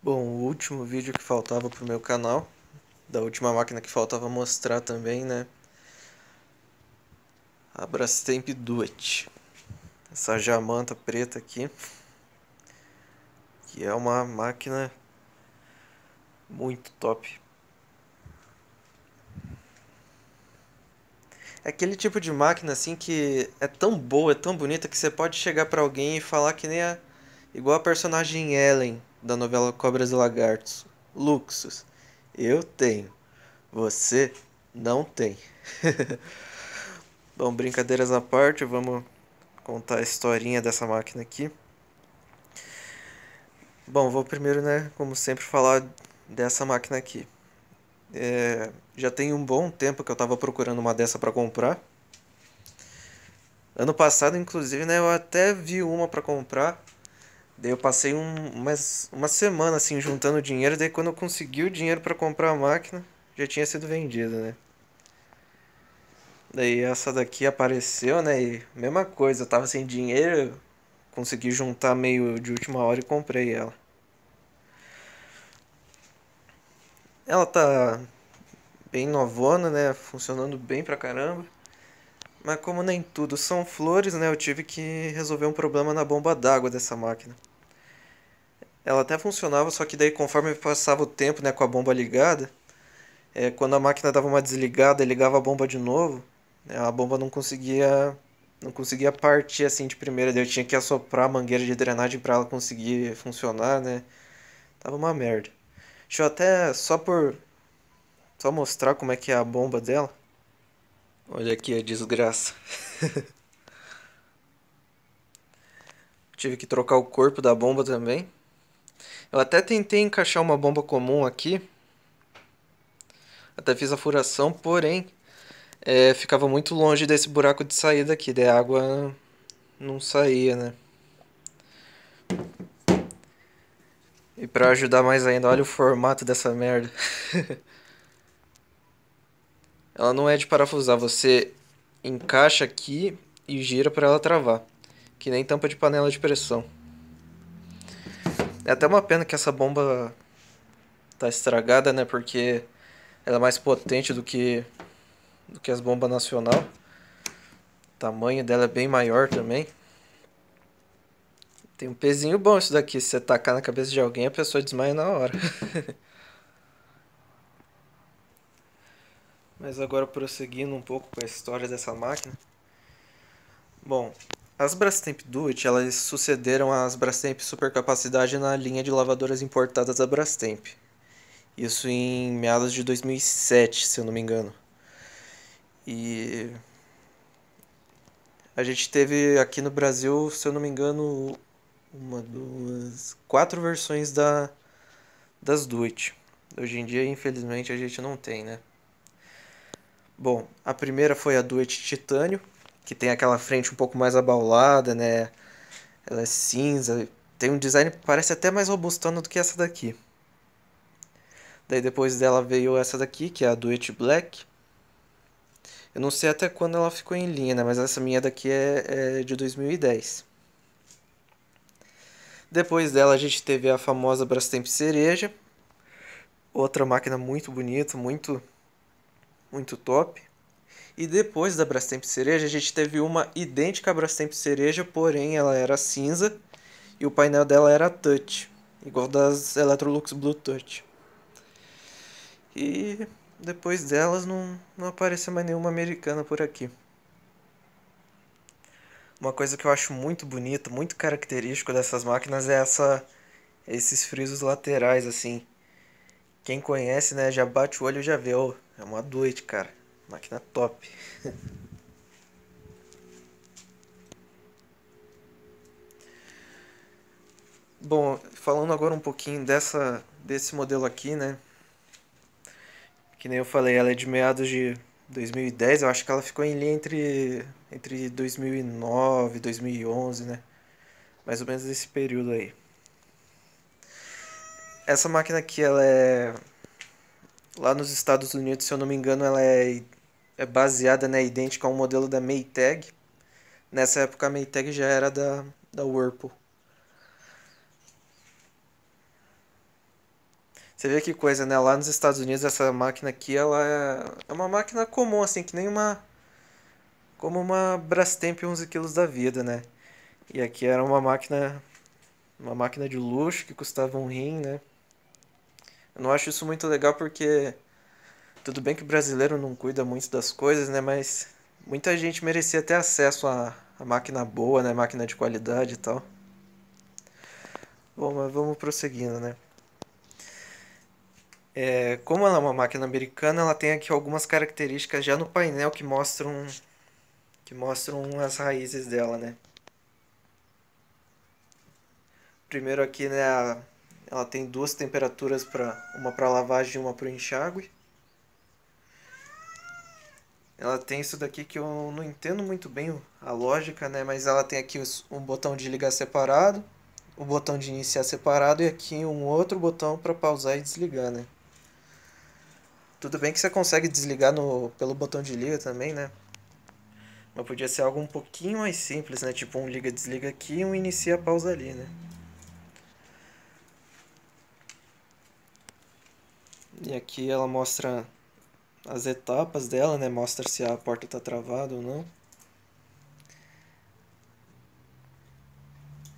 Bom, o último vídeo que faltava pro meu canal, da última máquina que faltava mostrar também, né? A Brastemp Duet. Essa jamanta preta aqui. Que é uma máquina muito top. É aquele tipo de máquina assim que é tão boa, é tão bonita que você pode chegar para alguém e falar que nem a igual a personagem Ellen da novela Cobras e Lagartos. Luxos. Eu tenho. Você não tem. Bom, brincadeiras à parte, vamos contar a historinha dessa máquina aqui. Bom, vou primeiro, né, como sempre, falar dessa máquina aqui. É, já tem um bom tempo que eu estava procurando uma dessa para comprar. Ano passado, inclusive, né, eu até vi uma para comprar, Daí eu passei um, umas, uma semana assim juntando dinheiro, daí quando eu consegui o dinheiro para comprar a máquina, já tinha sido vendida, né? Daí essa daqui apareceu, né? E mesma coisa, eu tava sem dinheiro, consegui juntar meio de última hora e comprei ela. Ela tá bem novona, né? Funcionando bem pra caramba. Mas como nem tudo são flores, né? Eu tive que resolver um problema na bomba d'água dessa máquina ela até funcionava, só que daí conforme passava o tempo né, com a bomba ligada, é, quando a máquina dava uma desligada e ligava a bomba de novo, né, a bomba não conseguia não conseguia partir assim de primeira, daí eu tinha que assoprar a mangueira de drenagem para ela conseguir funcionar, né? Tava uma merda. Deixa eu até só por só mostrar como é que é a bomba dela. Olha aqui a desgraça. Tive que trocar o corpo da bomba também. Eu até tentei encaixar uma bomba comum aqui. Até fiz a furação, porém é, ficava muito longe desse buraco de saída aqui. Daí a água não saía, né? E pra ajudar mais ainda, olha o formato dessa merda. ela não é de parafusar, você encaixa aqui e gira para ela travar. Que nem tampa de panela de pressão. É até uma pena que essa bomba tá estragada, né? Porque ela é mais potente do que do que as bombas nacional. O tamanho dela é bem maior também. Tem um pezinho bom isso daqui. Se você tacar na cabeça de alguém, a pessoa desmaia na hora. Mas agora prosseguindo um pouco com a história dessa máquina. Bom, as Brastemp Duet elas sucederam às Brastemp Supercapacidade na linha de lavadoras importadas da Brastemp. Isso em meados de 2007, se eu não me engano. E a gente teve aqui no Brasil, se eu não me engano, uma, duas, quatro versões da das Duet. Hoje em dia, infelizmente, a gente não tem, né? Bom, a primeira foi a Duet Titânio, que tem aquela frente um pouco mais abaulada, né? Ela é cinza, tem um design que parece até mais robustona do que essa daqui. Daí depois dela veio essa daqui, que é a Duet Black. Eu não sei até quando ela ficou em linha, né? Mas essa minha daqui é, é de 2010. Depois dela a gente teve a famosa Brastemp Cereja. Outra máquina muito bonita, muito, muito top. E depois da Brastemp Cereja, a gente teve uma idêntica à Brastemp Cereja, porém ela era cinza e o painel dela era touch, igual das Electrolux Blue Touch. E depois delas não, não apareceu mais nenhuma americana por aqui. Uma coisa que eu acho muito bonito, muito característico dessas máquinas é essa esses frisos laterais assim. Quem conhece, né, já bate o olho e já vê, oh, é uma doite, cara. Máquina top. Bom, falando agora um pouquinho dessa desse modelo aqui, né? Que nem eu falei, ela é de meados de 2010, eu acho que ela ficou em linha entre entre 2009 2011, né? Mais ou menos desse período aí. Essa máquina aqui, ela é lá nos Estados Unidos, se eu não me engano, ela é é baseada, né, idêntica ao modelo da Maytag. Nessa época a Maytag já era da, da Whirlpool. Você vê que coisa, né? Lá nos Estados Unidos essa máquina aqui, ela é, é uma máquina comum, assim, que nem uma... Como uma Brastemp 11 quilos da vida, né? E aqui era uma máquina... Uma máquina de luxo que custava um rim, né? Eu não acho isso muito legal porque tudo bem que brasileiro não cuida muito das coisas, né? Mas muita gente merecia ter acesso a, a máquina boa, né? Máquina de qualidade e tal. Bom, mas vamos prosseguindo, né? É, como ela é uma máquina americana, ela tem aqui algumas características já no painel que mostram que mostram as raízes dela, né? Primeiro aqui, né, ela tem duas temperaturas para uma para lavagem e uma para enxágue ela tem isso daqui que eu não entendo muito bem a lógica, né? Mas ela tem aqui um botão de ligar separado, o um botão de iniciar separado e aqui um outro botão para pausar e desligar, né? Tudo bem que você consegue desligar no, pelo botão de liga também, né? Mas podia ser algo um pouquinho mais simples, né? Tipo um liga-desliga aqui e um inicia-pausa ali, né? E aqui ela mostra as etapas dela, né? Mostra se a porta está travada ou não.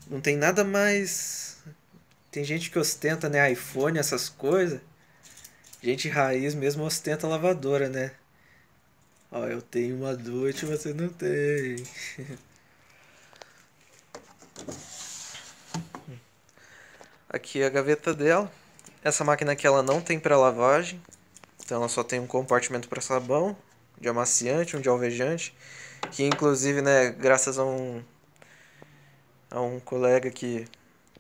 Não tem nada mais. Tem gente que ostenta, né? iPhone, essas coisas. Gente raiz mesmo ostenta lavadora, né? Ó, eu tenho uma Dutch, você não tem. Aqui é a gaveta dela. Essa máquina aqui ela não tem pré-lavagem. Então ela só tem um compartimento para sabão, de amaciante, um de alvejante, que inclusive, né, graças a um a um colega que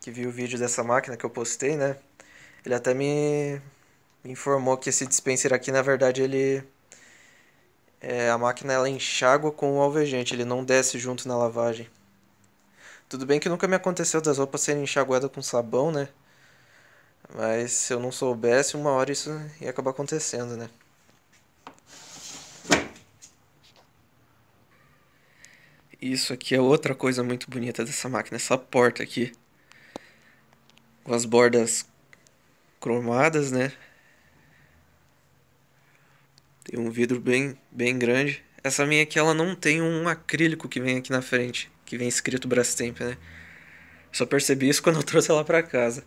que viu o vídeo dessa máquina que eu postei, né? Ele até me informou que esse dispenser aqui, na verdade, ele é, a máquina ela enxágua com o alvejante, ele não desce junto na lavagem. Tudo bem que nunca me aconteceu das roupas serem enxaguadas com sabão, né? Mas se eu não soubesse, uma hora isso ia acabar acontecendo, né? Isso aqui é outra coisa muito bonita dessa máquina, essa porta aqui. Com as bordas cromadas, né? Tem um vidro bem, bem grande. Essa minha aqui, ela não tem um acrílico que vem aqui na frente, que vem escrito Brastemp, né? Só percebi isso quando eu trouxe ela pra casa.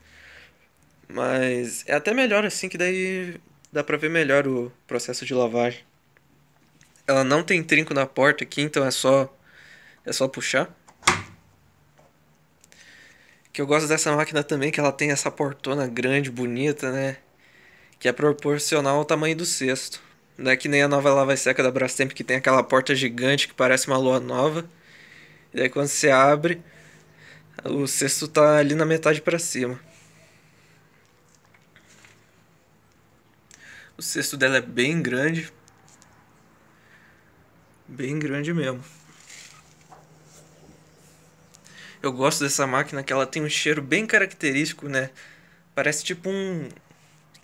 Mas é até melhor assim, que daí dá pra ver melhor o processo de lavagem. Ela não tem trinco na porta aqui, então é só é só puxar. Que eu gosto dessa máquina também, que ela tem essa portona grande, bonita, né? Que é proporcional ao tamanho do cesto. Não é que nem a nova lava seca da Brastemp, que tem aquela porta gigante que parece uma lua nova. E daí quando você abre, o cesto tá ali na metade para cima. O cesto dela é bem grande. Bem grande mesmo. Eu gosto dessa máquina que ela tem um cheiro bem característico, né? Parece tipo um,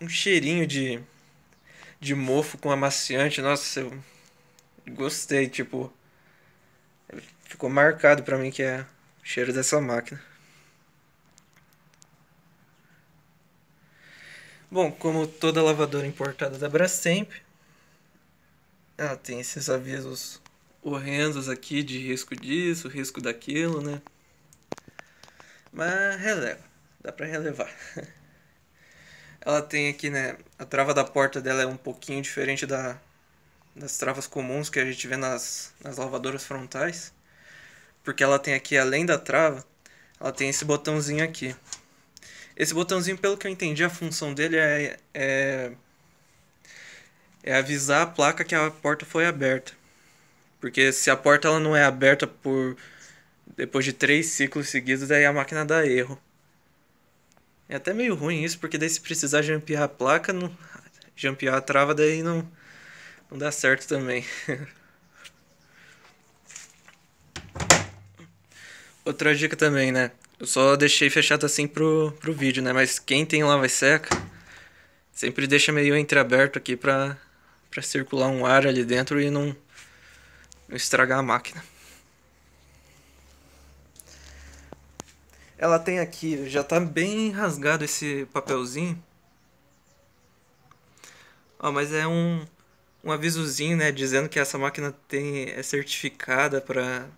um cheirinho de, de mofo com amaciante. Nossa, eu gostei, tipo. Ficou marcado para mim que é o cheiro dessa máquina. Bom, como toda lavadora importada da Brastemp, ela tem esses avisos horrendos aqui de risco disso, risco daquilo, né? Mas releva, dá pra relevar. Ela tem aqui, né? A trava da porta dela é um pouquinho diferente da, das travas comuns que a gente vê nas, nas lavadoras frontais. Porque ela tem aqui, além da trava, ela tem esse botãozinho aqui. Esse botãozinho, pelo que eu entendi, a função dele é, é, é avisar a placa que a porta foi aberta. Porque se a porta ela não é aberta por depois de três ciclos seguidos, aí a máquina dá erro. É até meio ruim isso, porque daí se precisar jampear a placa, não... jampear a trava, daí não, não dá certo também. Outra dica também, né? Eu só deixei fechado assim pro, pro vídeo, né? Mas quem tem lava seca, sempre deixa meio entreaberto aqui pra, pra circular um ar ali dentro e não, não estragar a máquina. Ela tem aqui, já tá bem rasgado esse papelzinho. Ó, mas é um, um avisozinho, né? Dizendo que essa máquina tem, é certificada para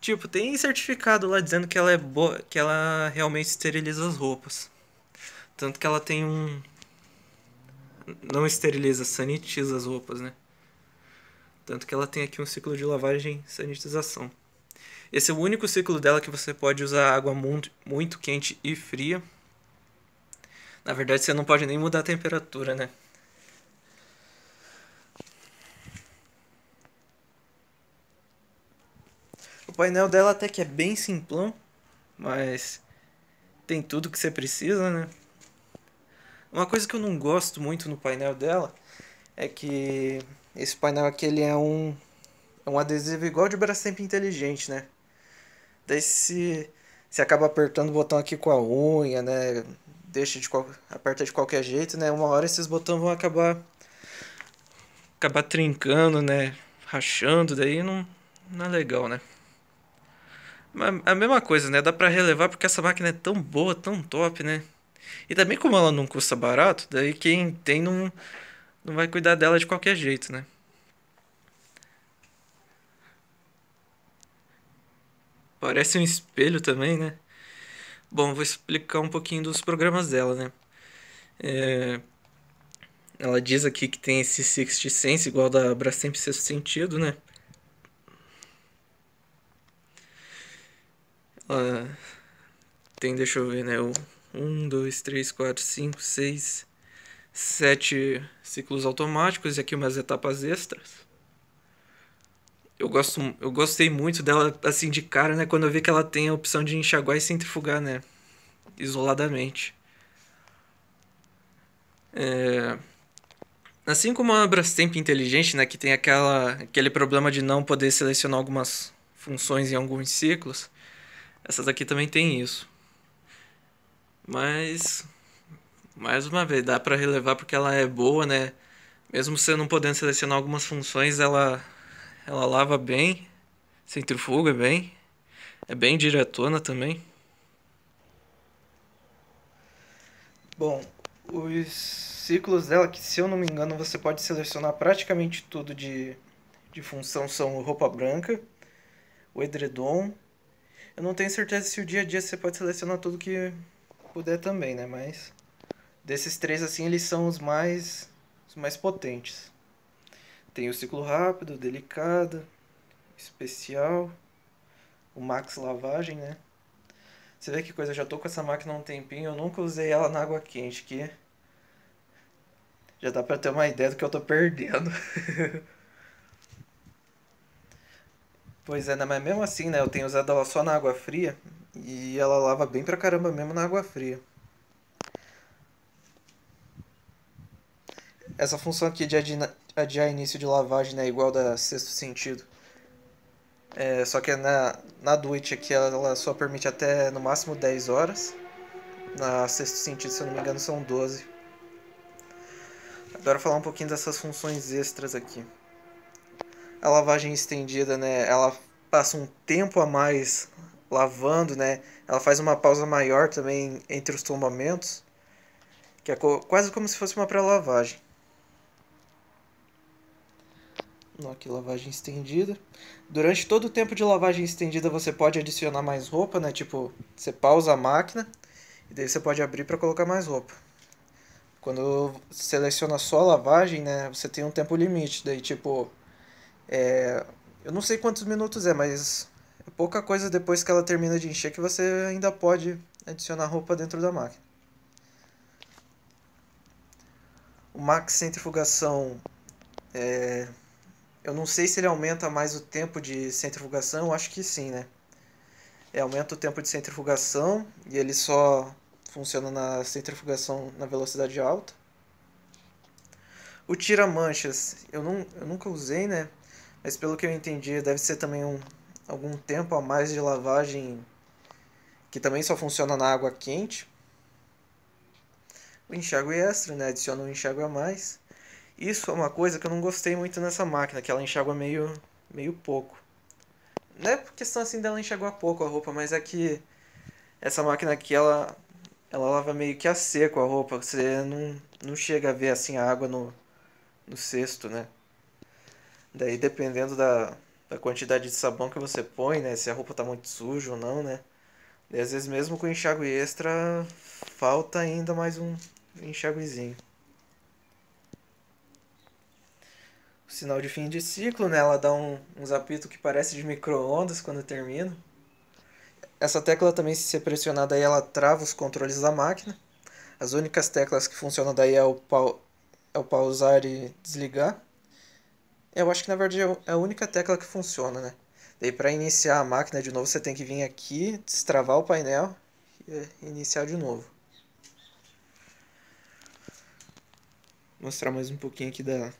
Tipo, tem certificado lá dizendo que ela é boa, que ela realmente esteriliza as roupas. Tanto que ela tem um não esteriliza, sanitiza as roupas, né? Tanto que ela tem aqui um ciclo de lavagem e sanitização. Esse é o único ciclo dela que você pode usar água muito, muito quente e fria. Na verdade, você não pode nem mudar a temperatura, né? painel dela até que é bem simplão, mas tem tudo que você precisa, né? Uma coisa que eu não gosto muito no painel dela é que esse painel aqui ele é um é um adesivo igual de Brastemp inteligente, né? Daí se se acaba apertando o botão aqui com a unha, né? Deixa de qual, aperta de qualquer jeito, né? Uma hora esses botões vão acabar acabar trincando, né? Rachando, daí não não é legal, né? a mesma coisa, né? Dá para relevar porque essa máquina é tão boa, tão top, né? E também como ela não custa barato, daí quem tem não, não vai cuidar dela de qualquer jeito, né? Parece um espelho também, né? Bom, vou explicar um pouquinho dos programas dela, né? É... Ela diz aqui que tem esse Sixth Sense, igual da Brastemp Sexto Sentido, né? Uh, tem, deixa eu ver, né? O 1, 2, 3, 4, 5, 6, 7 ciclos automáticos e aqui umas etapas extras. Eu, gosto, eu gostei muito dela, assim, de cara, né? Quando eu vi que ela tem a opção de enxaguar e centrifugar, né? Isoladamente. É... Assim como a Brastemp inteligente, né? Que tem aquela, aquele problema de não poder selecionar algumas funções em alguns ciclos. Essa daqui também tem isso. Mas mais uma vez, dá para relevar porque ela é boa, né? Mesmo você não podendo selecionar algumas funções, ela ela lava bem, centrifuga bem. É bem diretona também. Bom, os ciclos dela, que se eu não me engano você pode selecionar praticamente tudo de, de função, são roupa branca, o edredom, eu não tenho certeza se o dia a dia você pode selecionar tudo que puder também, né? Mas desses três assim, eles são os mais os mais potentes. Tem o ciclo rápido, delicado, especial, o max lavagem, né? Você vê que coisa, eu já tô com essa máquina há um tempinho, eu nunca usei ela na água quente, que já dá para ter uma ideia do que eu tô perdendo. Pois é, né? mas mesmo assim, né? Eu tenho usado ela só na água fria e ela lava bem pra caramba mesmo na água fria. Essa função aqui de adiar início de lavagem né, é igual da sexto sentido. É, só que na, na Duit aqui ela, ela só permite até no máximo 10 horas. Na sexto sentido, se eu não me engano, são 12. Agora falar um pouquinho dessas funções extras aqui a lavagem estendida, né, ela passa um tempo a mais lavando, né? Ela faz uma pausa maior também entre os tombamentos, que é quase como se fosse uma pré-lavagem. Aqui, lavagem estendida. Durante todo o tempo de lavagem estendida, você pode adicionar mais roupa, né? Tipo, você pausa a máquina e daí você pode abrir para colocar mais roupa. Quando seleciona só a lavagem, né? Você tem um tempo limite, daí tipo é, eu não sei quantos minutos é, mas é pouca coisa depois que ela termina de encher que você ainda pode adicionar roupa dentro da máquina. O max centrifugação, é, eu não sei se ele aumenta mais o tempo de centrifugação, eu acho que sim, né? É, aumenta o tempo de centrifugação e ele só funciona na centrifugação na velocidade alta. O tira-manchas, eu, eu nunca usei, né? Mas pelo que eu entendi, deve ser também um, algum tempo a mais de lavagem que também só funciona na água quente. O enxágue extra, né? Adiciona um enxágue a mais. Isso é uma coisa que eu não gostei muito nessa máquina, que ela enxágua meio, meio pouco. Não é por questão assim dela enxaguar pouco a roupa, mas é que essa máquina aqui, ela, ela lava meio que a seco a roupa. Você não, não chega a ver assim a água no, no cesto, né? Daí dependendo da, da quantidade de sabão que você põe, né? Se a roupa tá muito suja ou não, né? E às vezes mesmo com enxágue extra, falta ainda mais um enxaguezinho. O sinal de fim de ciclo, né? Ela dá um, um apitos que parece de micro-ondas quando termina. Essa tecla também, se ser pressionada aí, ela trava os controles da máquina. As únicas teclas que funcionam daí é o, pau, é o pausar e desligar. Eu acho que na verdade é, é a única tecla que funciona, né? Daí para iniciar a máquina de novo, você tem que vir aqui, destravar o painel e eh, iniciar de novo. Mostrar mais um pouquinho aqui da,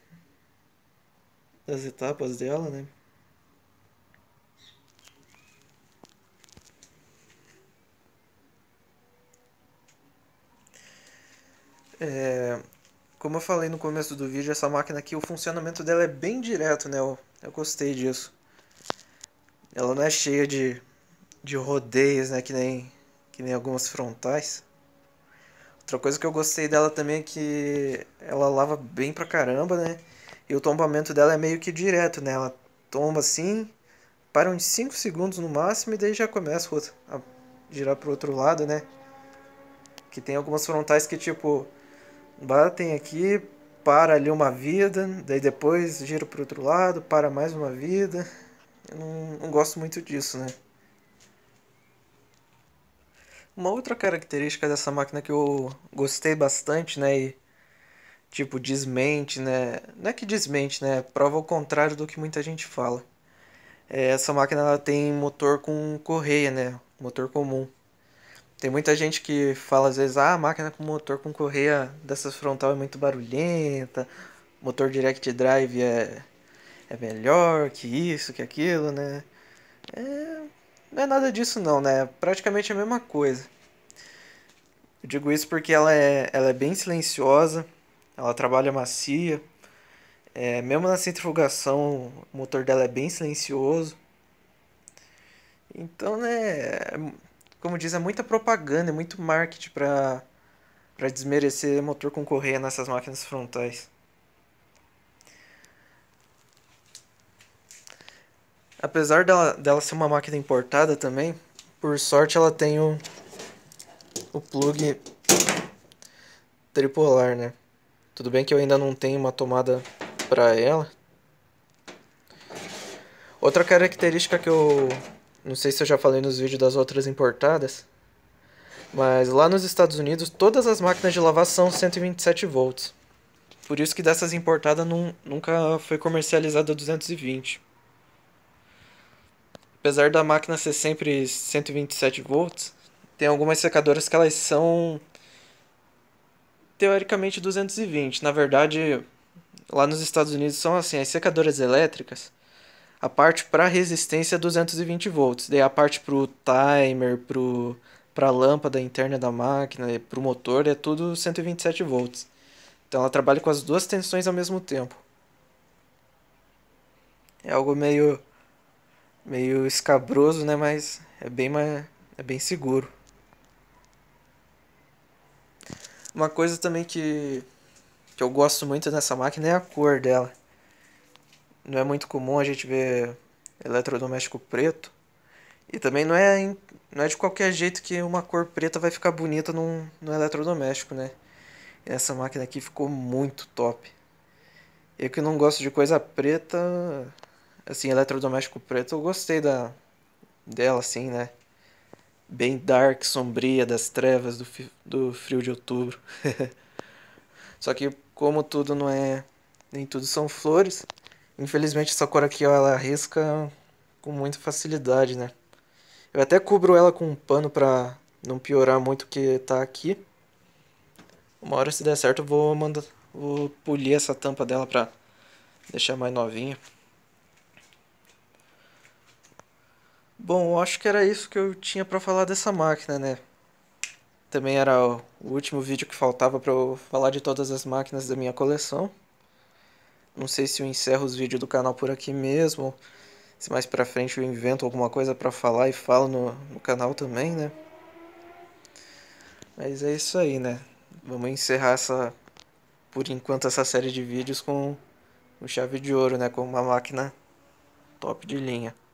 das etapas dela, né? Como eu falei no começo do vídeo, essa máquina aqui, o funcionamento dela é bem direto, né? Eu, eu gostei disso. Ela não é cheia de, de rodeios, né? Que nem, que nem algumas frontais. Outra coisa que eu gostei dela também é que ela lava bem pra caramba, né? E o tombamento dela é meio que direto, né? Ela tomba assim, para uns 5 segundos no máximo e daí já começa a girar pro outro lado, né? Que tem algumas frontais que tipo batem aqui, para ali uma vida, daí depois gira para outro lado, para mais uma vida. Eu não, não gosto muito disso, né? Uma outra característica dessa máquina que eu gostei bastante, né, e tipo desmente, né? Não é que desmente, né? É prova o contrário do que muita gente fala. É, essa máquina ela tem motor com correia, né? Motor comum. Tem muita gente que fala às vezes, ah, a máquina com motor com correia dessas frontal é muito barulhenta, motor direct drive é, é melhor que isso, que aquilo, né? É, não é nada disso não, né? Praticamente a mesma coisa. Eu digo isso porque ela é, ela é bem silenciosa, ela trabalha macia, é, mesmo na centrifugação o motor dela é bem silencioso. Então, né, é como diz, é muita propaganda, é muito marketing para para desmerecer motor com correia nessas máquinas frontais. Apesar dela, dela ser uma máquina importada também, por sorte ela tem o, o plug tripolar, né? Tudo bem que eu ainda não tenho uma tomada para ela. Outra característica que eu não sei se eu já falei nos vídeos das outras importadas, mas lá nos Estados Unidos todas as máquinas de lavar são 127 volts. Por isso que dessas importadas nunca foi comercializada 220. Apesar da máquina ser sempre 127 volts, tem algumas secadoras que elas são teoricamente 220. Na verdade, lá nos Estados Unidos são assim, as secadoras elétricas a parte para resistência é 220 volts, daí a parte para o timer, para a lâmpada interna da máquina, para o motor é tudo 127 volts. Então ela trabalha com as duas tensões ao mesmo tempo. É algo meio meio escabroso, né, mas é bem mais é bem seguro. Uma coisa também que que eu gosto muito nessa máquina é a cor dela não é muito comum a gente ver eletrodoméstico preto. E também não é, não é de qualquer jeito que uma cor preta vai ficar bonita num, num eletrodoméstico, né? E essa máquina aqui ficou muito top. Eu que não gosto de coisa preta, assim, eletrodoméstico preto, eu gostei da dela, assim, né? Bem dark, sombria, das trevas, do, do frio de outubro. Só que como tudo não é... Nem tudo são flores, Infelizmente essa cor aqui ó, ela risca com muita facilidade, né? Eu até cubro ela com um pano pra não piorar muito o que tá aqui. Uma hora se der certo eu vou mandar, vou polir essa tampa dela pra deixar mais novinha. Bom, eu acho que era isso que eu tinha pra falar dessa máquina, né? Também era o último vídeo que faltava pra eu falar de todas as máquinas da minha coleção. Não sei se eu encerro os vídeos do canal por aqui mesmo. Se mais pra frente eu invento alguma coisa pra falar e falo no, no canal também, né? Mas é isso aí, né? Vamos encerrar essa, por enquanto, essa série de vídeos com, com chave de ouro, né? Com uma máquina top de linha.